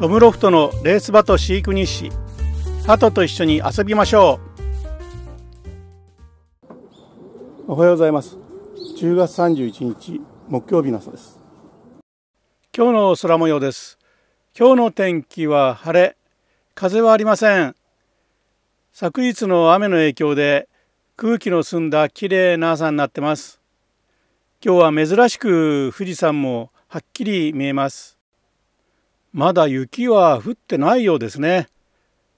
トムロフトのレース場と飼育日誌ハトと一緒に遊びましょうおはようございます10月31日木曜日の朝です今日の空模様です今日の天気は晴れ風はありません昨日の雨の影響で空気の澄んだ綺麗な朝になってます今日は珍しく富士山もはっきり見えますまだ雪は降ってないようですね。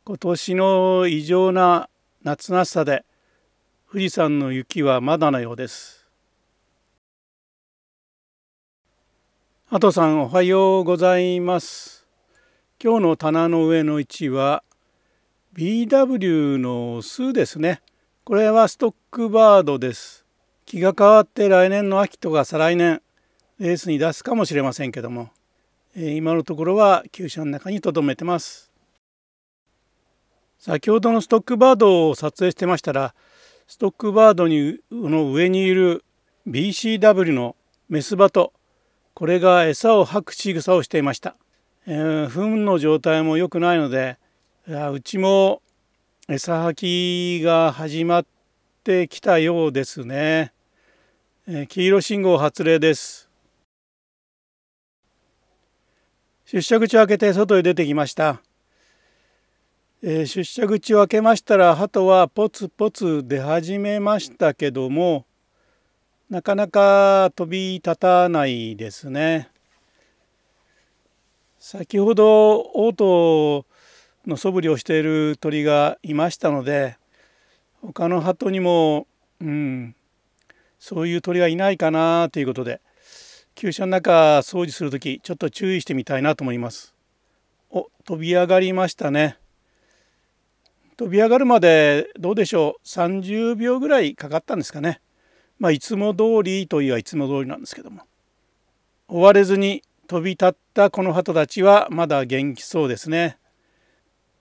今年の異常な夏の暑さで富士山の雪はまだのようです。ハトさんおはようございます。今日の棚の上の位置は BW の数ですね。これはストックバードです。気が変わって来年の秋とか再来年レースに出すかもしれませんけども。今のところは旧車の中に留めてます先ほどのストックバードを撮影してましたらストックバードにの上にいる BCW のメスバトこれが餌を吐く仕草をしていました、えー、糞の状態も良くないのでいうちも餌吐きが始まってきたようですね、えー、黄色信号発令です出社口を開けて外へ出てきました、えー、出社口を開けましたら鳩はポツポツ出始めましたけどもなかなか飛び立たないですね先ほどオートの素振りをしている鳥がいましたので他の鳩にも、うん、そういう鳥はいないかなということで旧車の中掃除するときちょっと注意してみたいなと思いますお飛び上がりましたね飛び上がるまでどうでしょう30秒ぐらいかかったんですかねまあいつも通りといえばいつも通りなんですけども追われずに飛び立ったこの鳩たちはまだ元気そうですね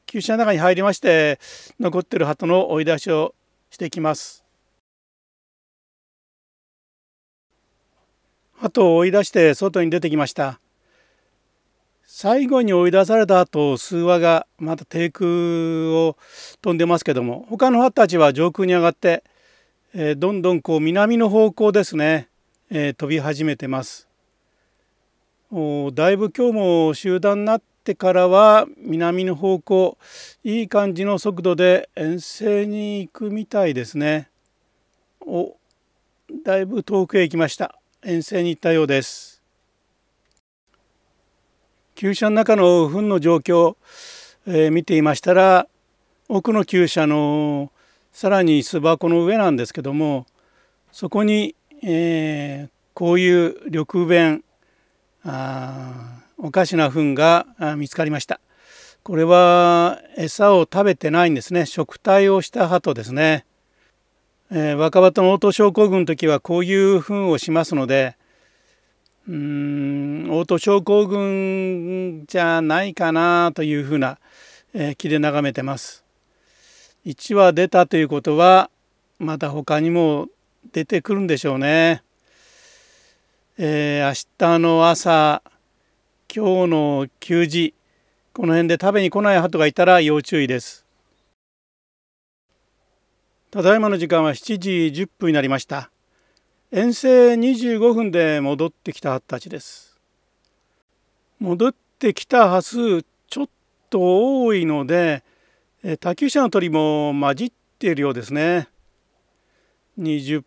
旧車の中に入りまして残ってる鳩の追い出しをしていきます後を追い出して外に出てきました最後に追い出された後数羽がまた低空を飛んでますけども他の羽たちは上空に上がって、えー、どんどんこう南の方向ですね、えー、飛び始めてますおだいぶ今日も集団になってからは南の方向いい感じの速度で遠征に行くみたいですねおだいぶ遠くへ行きました遠征に行ったようです厩舎の中の糞の状況、えー、見ていましたら奥の厩舎のさらに巣箱の上なんですけどもそこに、えー、こういう緑弁あおかしな糞が見つかりましたこれは餌を食べてないんですね食体をした鳩ですねえー、若葉との応答症候群の時はこういうふうをしますのでうん応答症候群じゃないかなというふうな、えー、気で眺めてます。1話出たということはまた他にも出てくるんでしょうね。えー、明日の朝今日の給時この辺で食べに来ない鳩がいたら要注意です。ただいまの時間は7時10分になりました遠征25分で戻ってきたはずたちです戻ってきたはずちょっと多いので他球者の鳥も混じっているようですね20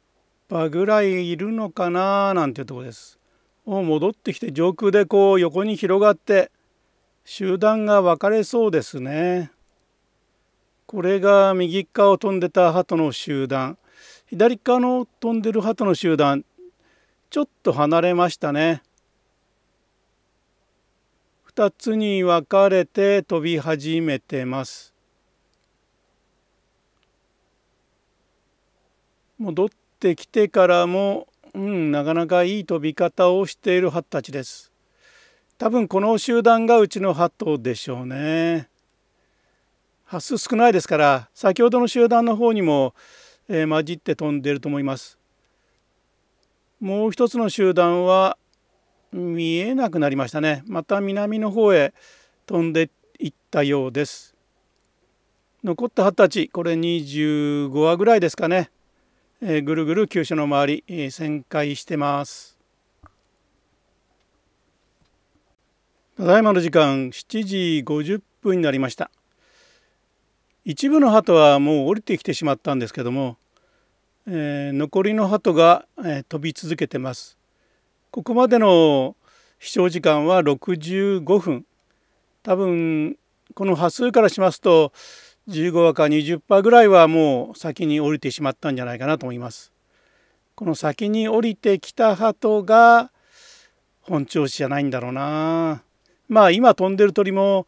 羽ぐらいいるのかななんていうとこですを戻ってきて上空でこう横に広がって集団が分かれそうですね。これが右側を飛んでた鳩の集団左側の飛んでる鳩の集団ちょっと離れましたね。二つに分かれて飛び始めてます。戻ってきてからも、うん、なかなかいい飛び方をしているハトたちです。多分この集団がうちの鳩でしょうね。数少ないですから先ほどの集団の方にも、えー、混じって飛んでると思います。もう一つの集団は見えなくなりましたね。また南の方へ飛んでいったようです。残った20歳これ25話ぐらいですかね、えー、ぐるぐる急所の周り、えー、旋回してます。ただいまの時間7時50分になりました。一部の鳩はもう降りてきてしまったんですけども、えー、残りの鳩が、えー、飛び続けてます。ここまでの飛翔時間は65分多分この波数からしますと15羽か20羽ぐらいはもう先に降りてしまったんじゃないかなと思います。この先に降りてきた鳩が本調子じゃないんだろうな。まあ今飛んでる鳥も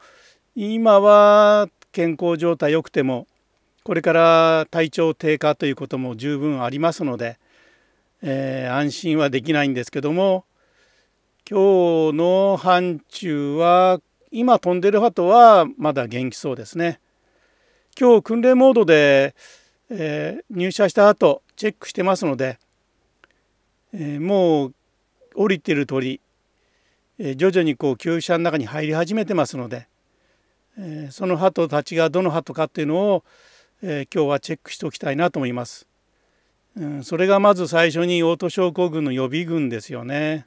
今は健康状態良くてもこれから体調低下ということも十分ありますので、えー、安心はできないんですけども今日の範疇は今飛んでる鳩はまだ元気そうですね。今日訓練モードで、えー、入社した後チェックしてますので、えー、もう降りてる鳥、えー、徐々にこう急車の中に入り始めてますのでえー、その鳩たちがどの鳩かっていうのを、えー、今日はチェックしておきたいなと思います。うん、それがまず最初にオート症候群の予備軍ですよね。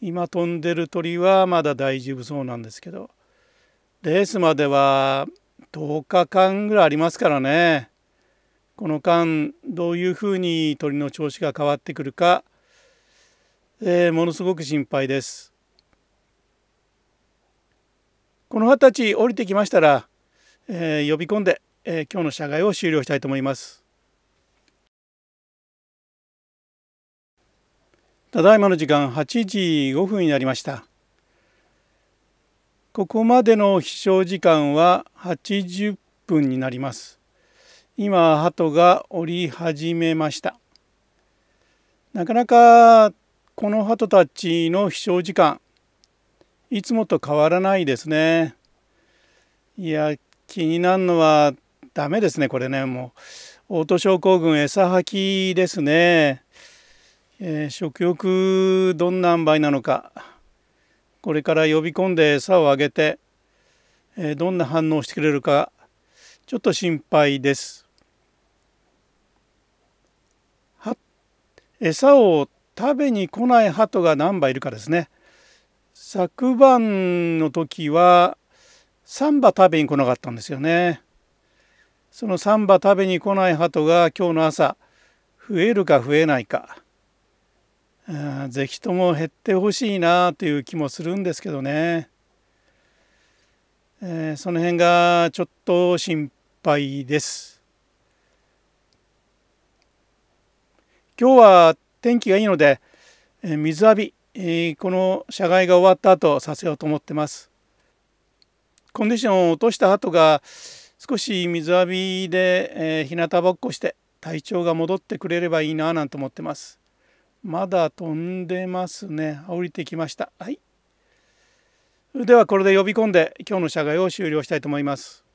今飛んでる鳥はまだ大丈夫そうなんですけどレースまでは10日間ぐらいありますからねこの間どういうふうに鳥の調子が変わってくるか、えー、ものすごく心配です。この方た歳降りてきましたら、えー、呼び込んで、えー、今日の社外を終了したいと思います。ただいまの時間8時5分になりました。ここまでの飛翔時間は80分になります。今、鳩が降り始めました。なかなかこの鳩たちの飛翔時間いつもと変わらないですね。いや、気になるのはダメですね、これね。もう、オート症候群、餌吐きですね。えー、食欲、どんな塩梅なのか。これから呼び込んで餌をあげて、えー、どんな反応してくれるか、ちょっと心配です。餌を食べに来ない鳩が何羽いるかですね。昨晩の時はサンバ食べに来なかったんですよね。そのサンバ食べに来ない鳩が今日の朝増えるか増えないか是非とも減ってほしいなという気もするんですけどね、えー、その辺がちょっと心配です。今日は天気がいいので水浴びえこの社外が終わった後させようと思ってますコンディションを落とした後が少し水浴びで、えー、日向ぼっこして体調が戻ってくれればいいななんて思ってますまだ飛んでますね降りてきましたはいではこれで呼び込んで今日の社外を終了したいと思います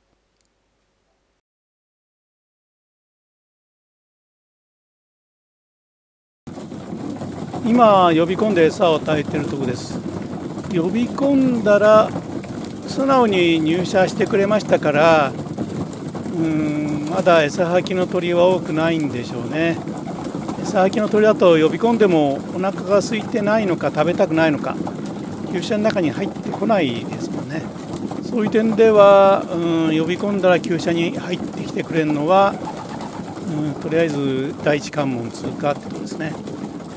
今呼び込んで餌を与えてるとこです呼び込んだら素直に入社してくれましたからうんまだ餌吐きの鳥は多くないんでしょうね餌吐きの鳥だと呼び込んでもお腹が空いてないのか食べたくないのか牛舎の中に入ってこないですもんねそういう点では、うん、呼び込んだら牛舎に入ってきてくれるのは、うん、とりあえず第一関門通過ってことですね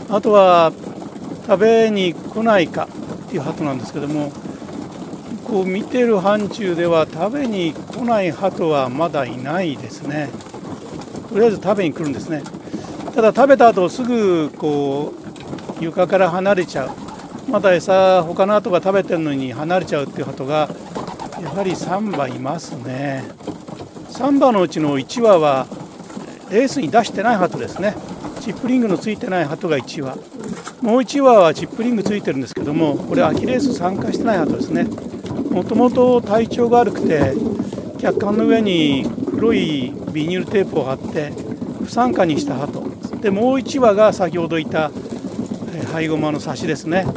あとは食べに来ないかっていう鳩なんですけどもこう見てる範疇では食べに来ない鳩はまだいないですねとりあえず食べに来るんですねただ食べた後すぐこう床から離れちゃうまだ餌他の鳩が食べてるのに離れちゃうっていう鳩がやはり3羽いますね3羽のうちの1羽はレースに出してない鳩ですねジップリングのついてない鳩が1羽もう1羽はチップリングついてるんですけどもこれアキレス参加してない鳩ですねもともと体調が悪くて客観の上に黒いビニールテープを貼って不参加にした鳩でもう1羽が先ほどいた灰ごまの差しですねこ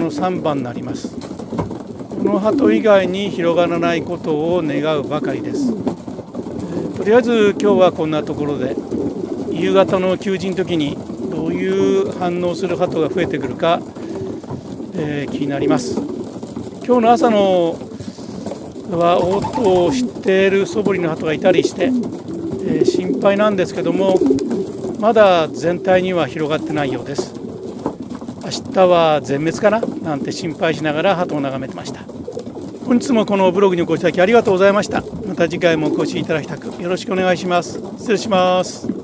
の3番になりますこの鳩以外に広がらないことを願うばかりですとりあえず今日はこんなところで。夕方の求人時にどういう反応する鳩が増えてくるか、えー、気になります今日の朝のは音を知っている素振りの鳩がいたりして、えー、心配なんですけどもまだ全体には広がってないようです明日は全滅かななんて心配しながら鳩を眺めてました本日もこのブログにお越しいただきありがとうございましたまた次回もお越しいただきたくよろしくお願いします失礼します